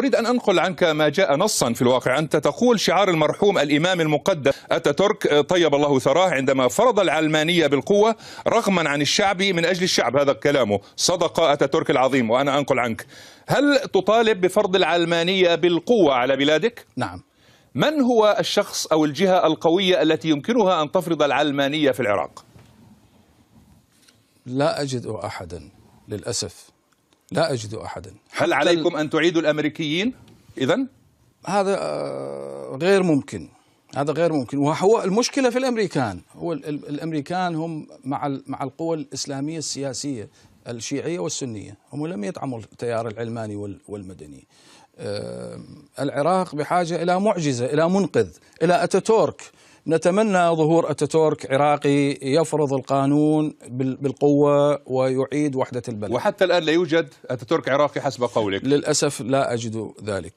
أريد أن أنقل عنك ما جاء نصا في الواقع أنت تقول شعار المرحوم الإمام المقدس أتاتورك آه، طيب الله ثراه عندما فرض العلمانية بالقوة رغما عن الشعب من أجل الشعب هذا كلامه صدق أتاتورك العظيم وأنا أنقل عنك هل تطالب بفرض العلمانية بالقوة على بلادك؟ نعم من هو الشخص أو الجهة القوية التي يمكنها أن تفرض العلمانية في العراق؟ لا أجد أحدا للأسف لا أجد أحدا هل عليكم أن تعيدوا الأمريكيين إذا؟ هذا آه، غير ممكن هذا غير ممكن وهو المشكله في الامريكان هو الامريكان هم مع مع القوى الاسلاميه السياسيه الشيعيه والسنيه هم لم يدعموا التيار العلماني والمدني العراق بحاجه الى معجزه الى منقذ الى اتاتورك نتمنى ظهور اتاتورك عراقي يفرض القانون بالقوه ويعيد وحده البلد وحتى الان لا يوجد اتاتورك عراقي حسب قولك للاسف لا اجد ذلك